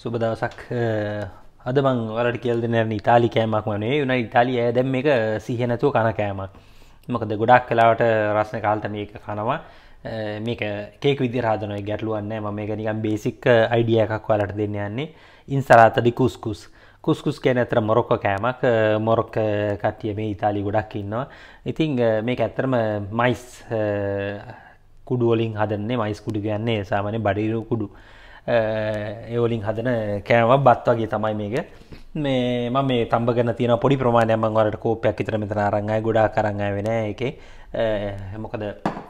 සුබ දවසක් අද මං වලට කියල් දෙන ඉතාලි කෑමක් වනේ යුන ඉතාලි ඇය දැම් එක සිහනැතුව කන කෑමක් මොකද ගොඩක් කලාවට රස්න කාල්ත මේක කනවා මේක කේක විදිරාදනය ගැටලුවන්න ම මේ නිකම් බේසික් අයිඩිය එකක් වලට දෙන්න යන්නේ ඉන්සරාතදි කුස්කුස් කුස්කුස් කියන ඇතර මොරොක්ක කෑමක් මොරොක් කට්ටිය මේ ඉතාලි ගොඩක් ඉන්නවා ඉතිං මේ ඇත්තරම මයිස් කුඩුවලින් හදන්නේ මයිස් කුඩු කියන්නේ සාමනය බඩිරු කුඩු ඒවලින් හදන කෑමක් බත්වාගේ තමයි මේක මේ ම මේ තම්බගන තියන පොඩි ප්‍රමාණයම වලට කෝපයක් ඉතර මෙතන අරංගයි ගොඩා කරංගය වෙන එකේ මොකද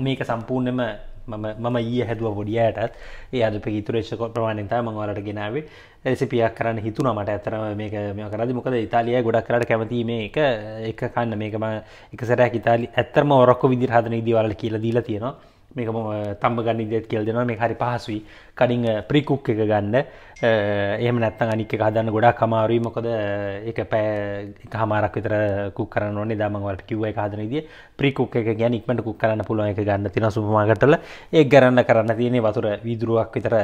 මේක සම්පූර්ණයම මම ඊය හැදුව ගොඩියයටත් ඒ අද පි තුරේශක ප්‍රමාණතා මංවලට ගෙනාවේ ඇසිපියක් කරන්න හිතුන මට ඇතරම මේක මේ කරද මොකද ඉතාලිය ගොඩක් කරට කැමති මේක එක කන්න මේකම එකසරයක් ඉතාලි ඇත්තරම ඔරක්ක විදිරහදන ඉදිවලට කියලා දීලා තියෙනවා මේක ම තම්බ ගන්න දෙත් කෙල් දෙනවා මේ හරි පහසුයි කඩින් ප්‍රිකුක් එක ගන්න එහම නැත්තන් අනික හදන්න ගොඩා කමාරුයි මොකද එක පෑ හමාරක් විතර කුක් කරන්න ඕනේ දමන්වට කිව්ව එක හදනදිය ප්‍රිකුක් එක ගැන ඉක්මට කුක් කරන්න පුළුව එක ගන්න තින සුමාගටල ඒ ගරන්න කරන්න තියනේ වතුර විදුරුවක් විතර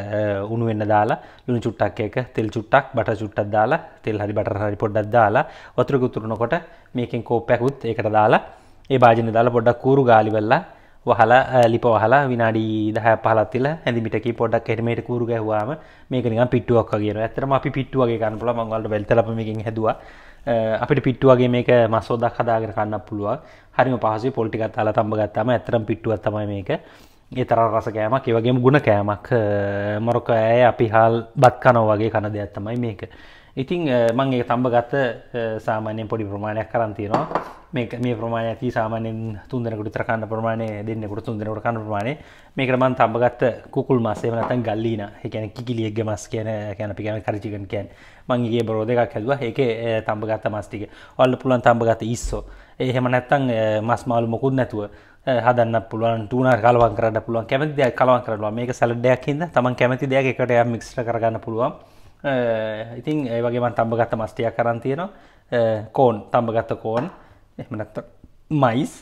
උුණු වෙන්න දාලා ලුණු චුට්ටක් එක තෙල් චුට්ටක් බට චුට්ටක් දාලා තෙල් හරි බට හරි පොඩ්ඩක් දාලා වතුර ගුතුරුණකොට මේකින් කෝප්පැකුත් ඒකට දාලා ඒ භාජන දාලා පොඩ්ඩක් කූරු ගාලිවෙල්ලා වහලා ලිප වහලා විනාඩි දහ පහලත්තිල හැදිමිටක පොඩක් කෙරමට කූරු ගැහවාම මේකනි පිටුවක් කියන ඇතරම අපි පිට්ුවගේ කන්න පුල මංවලට වෙල්තලපමකින් හැදවා අපිට පිට්ටුවගේ මේක මස්සෝදක් හදාගෙන කන්න පුළුව හරිම පහසු පොල්ටිකත් අල තම්බගත්තම ඇතරම් පිට්ටුවත්තම මේක ඒතර රස කෑමක් ඒවගේම ගුණ කෑමක් මොරොක ඇය අපි හාල් බත්කනෝ වගේ කන දෙයක්ත්තමයි මේක ඉතිං මං ඒ තම්බගත්ත සාමාන්‍යයෙන් පොඩි ප්‍රමාණයක් කරන්තියනවා මේක මේ ප්‍රමාණ ඇති සාමානෙන් තුන්දෙනකට තරකන්න ප්‍රමාණය දෙන්නෙකුට තුන්දෙනකට කන්න ප්‍රමාණය මේකට මන් තබගත්ත කුකුල් මසේම නැතන් ගල්ලීන එකැන කිකිලියෙක්ග මස් කියන කැන පිගන කරචිකන් කියන් මංගේ බරෝ දෙකක් හැදවා ඒක තම්බගත්ත මස්ටික ඔල්ල පුලන් තම්බගත ඉස්සෝ එහෙම නැත්තං මස් මාලු මොකුත් නැතුව හදන්න පුළුවන් ටන කලවන් කරන්න පුළුවන් කැමති දෙයක් කලවන් කරනවා මේක සැලඩයක් හිද තමන් කැමති දෙයක් එකට මික්ට කරගන්න පුළුවන් ඉතින් ඒ වගේම තම්බගත්ත මස්ටියක් කරන්තියනවා කෝන් තම්බගත්ත කෝන් එහමනත්ත මයිස්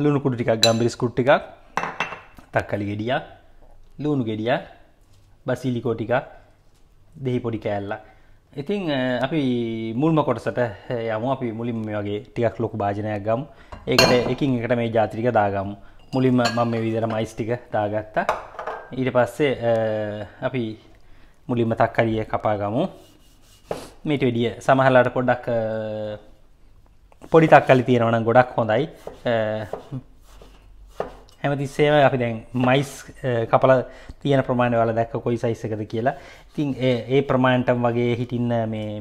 ලුණුකුට ටිකක් ගම්බිරිස්කුට් එකක් තක්කලි ගෙඩිය ලුණු ගෙඩිය බසිලිකෝටික දෙහි පොඩි කෑල්ල ඉතිං අපි මුල්ම කොටසට යම අපි මුලින් මේ වගේ ටිකක් ලොකු භාජනයක් ගම් ඒකට එකින් එකට මේ ජාතිරික දාගම් මුලින්ම මම මේ විදර මයිස් ටික දාගත්තා ඊට පස්සේ අපි මුලින්ම තක්කරිය කපාගමු මේට වෙඩිය සමහලාට පොඩ්ඩක් පොඩි තක්කලි තියෙනවනම් ගොඩක් හොඳයි හැමතිස්සේම අපි දැන් මයිස් කපල තියෙන ප්‍රමාණය වල දැක්ක කොයි සයිස්සකද කියලා ඉතින් ඒ ප්‍රමාණ්ටම් වගේ හිටින්න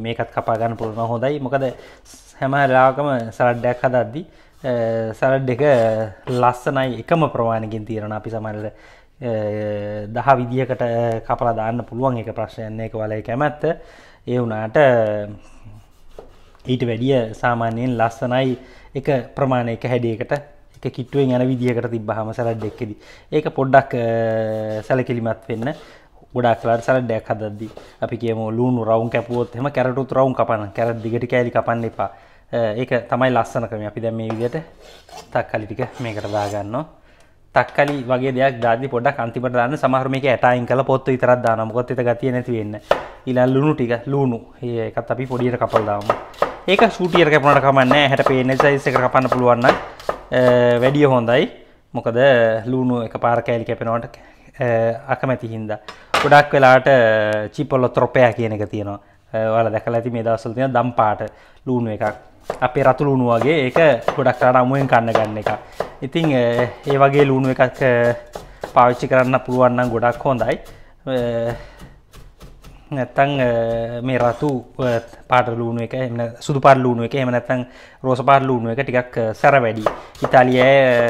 මේකත් කපාගන්න පුළුවන් හොඳයි මොකද හැමලාකම සලඩ්ඩයක් හදද්දි සලඩ් එක ලස්සනයි එකම ප්‍රමාණකින් තියෙන අපි සමරල දහ විදිහකට කපලා දාන්න පුළුවන් එක ප්‍රශ්යන්නේ එක වලය කැමැත්ත ඒ වුනාට ඊට වැඩිය සාමාන්‍යයෙන් ලස්සනයි එක ප්‍රමාණයක හැඩේකට එක කිට්ටුවෙන් යන විදිහකට තිබ්බහම සැලඩ් එක්කෙදී ඒක පොඩ්ඩක් සැලකිලිමත් වෙන්න ගොඩක් කලාට සලඩ්ඩයක් හදද්දි අපි කියම ලුණු රවුන් කැපුවොත් එම කැරටුත් රවුන් කපන්න කැරත් දිගට කෑලි කපන්න එපා ඒක තමයි ලස්සන කරම අපි දැම් මේ විදියට තක්කලි ටික මේකට දාගන්නවා තක්කලි වගේ දෙයක් දාදි පොඩක් අන්තිමට දාන්න සමහර මේක ඇටයින් කළ පොත්තු විතරක් දානවා මොකද ඒක ගතිය නැති වෙන්න ඊළඟ ලුණු ටික ලුණු ඒකත් අපි පොඩියට කපලා දාමු ඒක සූටියර කැපුණට කමන්න හැට පේන සයිස් එක කපන්න පුළුවන්න වැඩිය හොඳයි මොකද ලූුණු එක පාර කෑලි කැපෙනවට අකමැති හින්දා ගොඩක් වෙලාට චිපොල්ල ත්‍රොපයා කියන එක තියෙනවා වල දැකලා ඇති මේ දවසල් තියෙන දම් පාට ලූුණු එකක් අපේ රතු ලුණු වගේ ඒක ගොඩක් අට අමුවෙන් කන්න ගන්න එක ඉතිං ඒ වගේ ලූුණු එකක් පාවිච්චි කරන්න පුළුවන්න ගොඩක් හොඳයි නැත්තං මේ රතු පාටලූුව එක එන්න සුදු පරලූුණුව එක එමනැත්තං රෝස පාරලූුණුව එක ටිකක් සැර වැඩි ඉතාලිය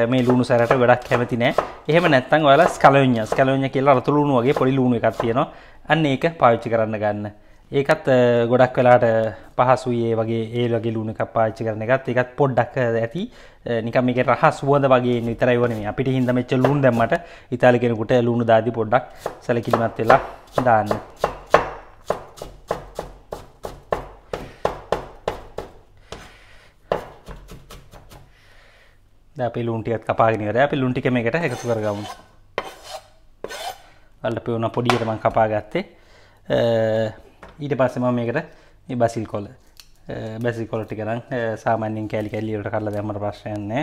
මේ ලුණු සැරට වැඩක් කැමති නෑ එහම නැත්තන් වල ස්කලෝඥ ස්කලෝඥ කියලා රතුලූුණු වගේ පොඩි ලුණු එකක් තියෙනවා අන්න ඒක පාවිච්චි කරන්න ගන්න ඒකත් ගොඩක් වෙලාට පහසුයේ වගේ ඒ වගේ ලුණ එකක් පාච්චි කරන එකත් එකත් පොඩ්ඩක් ඇති නිකම එක රහ සුවඳ වගේ විතරයි වනේ අපිට හින්ද මෙච්ච ලුණු දැම්මට ඉතාලි කෙනෙකුට ලුණු දාදි පොඩ්ඩක් සැලකිලිමත් වෙලා දාන්න දැපි ලුන්ටියත් කපාගෙනර අපි ලුන්ටික මේකට එකතු කරගමු වලට පෙවුණ පොඩියටම කපා ගත්තේ ඊට පස්සෙම මේකට මේ බසිල් කොල බැසි කොලටි කරන් සාමාන්‍යෙන් කෑලි කැල්ලියට කරලා දැමට ප්‍රශ්යන්නේ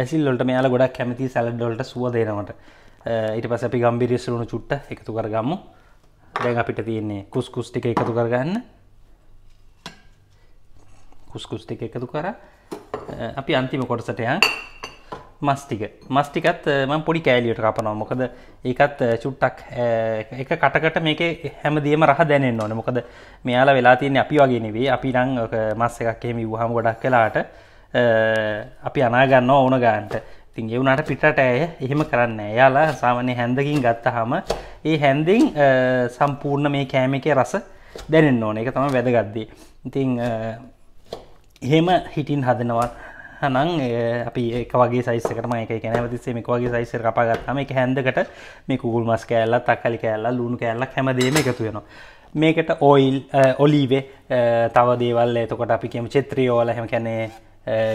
බැසිල්ලොට මෙයාල ගොඩක් කැමති සැලඩ්ඩොලට සුව දෙනවට ඊට පස අපි ගම්බිරිස්සලුණු චුට්ට එකතු කරගම්මු දැන් අපිට තියන්නේ කුස් කුස්ටික එකතු කරගන්න කුස්කුස් ටික එකතු කර අපි අන්තිම කොටසටයන් මස්ටික මස්ටිකත් මං පොඩි කෑලියට කපනවා මොකද ඒකත් චුට්ටක් එක කටකට මේක හැම දියම රහ දැනෙන් ඕන මොකද මෙයාලා වෙලා තියන්නේ අපි වගේ නෙවේ අපි නං මස් එකක් එහෙම වහම ගොඩක් කලාට අපි අනාගන්න ඕන ගාන්ට තින් ඒවුනාට පිටට ඇය එහෙම කරන්න එයාලා සාමනය හැඳකින් ගත්තහම ඒ හැන්දිං සම්පූර්ණ මේ කෑම එකේ රස දැනෙන් ඕන එක තම වැදගත්දී ඉතිං එහෙම හිටින් හදනවා හනං අපි එකවගේ සයිස්සකටම එක කැනවතිසේ මේක වගේ සයිස්සර කපාගත්තම එක හැන්දකට මේ කුගුල් මස් කෑල්ල තක්කලි කෑල්ලා ලුණු කෑල්ලක් හැමදේම එකතු වෙනවා මේකට ඔයිල් ඔලීවේ තව දේවල් එතකොට අපි කියම චෙත්‍රියෝල හැම කැනේ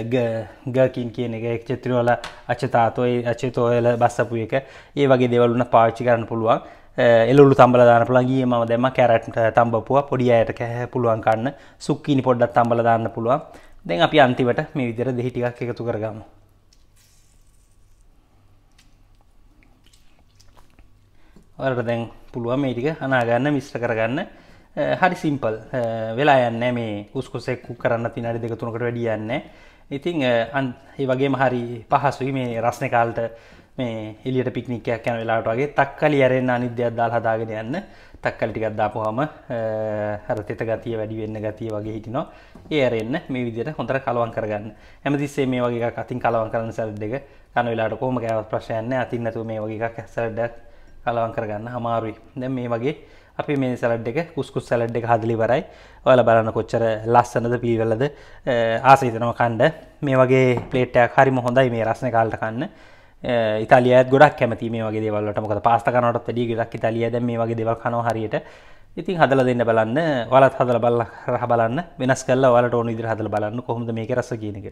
ගකින් කියන එක එක් චෙත්‍රියෝල අචතාතෝයි අචතෝයල බස්සපු එක ඒ වගේ දෙවලුන පාච්චි කරන්න පුළුවන් එලු තම්බල දාන පුළන් ගිය ම දෙම කැරට් තම්බපුුව පොඩි අයට කැහ පුළුවන් කන්න සුක්කීනි පොඩ්ඩත් තම්බල දාන්න පුළුවන් දෙන් අපි අන්තිවට මේ විදිර දෙහිටිකක් එකතු කරගමු වලට දැන් පුළුවන් මේ ටික අනාගන්න මිශ්‍ර කරගන්න හරි සිම්පල් වෙලා යන්න මේ උස්කුසෙක්කු කරන්න ති අඩි දෙක තුනකට වැඩියන්න ඉතිං අන් ඒ වගේ මහරි පහසුයි මේ රස්න කාල්ට මේ එලියට පික්නිිකයක් යන වෙලාට වගේ තක්කලි ඇරෙන් අනිද්‍යයක් දාල් හදාගෙන යන්න තක්කල් ටිකක් දාපුහම හරතෙත ගතිය වැඩි වෙන්න ගතිය වගේ හිටිනවා ඒ ඇරෙන්න්න මේ විදියට හොඳර කලවන් කරගන්න ඇමතිස්සේ මේ වගේ අතින් කලවන් කරන්න සැල් දෙක කන වෙලාට කෝම ගෑවත් ප්‍රශයන්න අතින්නතු මේ වගේ කැසරඩක් කලවන් කරගන්න හමාරුයි දැ මේ වගේ අපි මේ සැලඩ් එක කුස්කුස් සැලඩ් එක හදලි වරයි ඔයාල බලන්න කොච්චර ලස්සනද පීවලද ආසහිතනව කණ්ඩ මේ වගේ පලේට්ටයක් හරිම හොඳයි මේ රස්න කාල්ට කන්න ඉතාලියත් ගොඩක් කැමති මේ වගේ දෙවල්ලට මොකද පාස්ත කනටත් වැඩිය ගොඩක් ඉතාලිය දැන් මේ වගේ දෙවල් කනවා හරියට ඉතින් හදලා දෙන්න බලන්න ඔයාලත් හදලා බලලා බලන්න වෙනස් කරලා ඔයාලට ඕන විදිහට හදලා බලන්න කොහොමද මේකේ රස කියන එක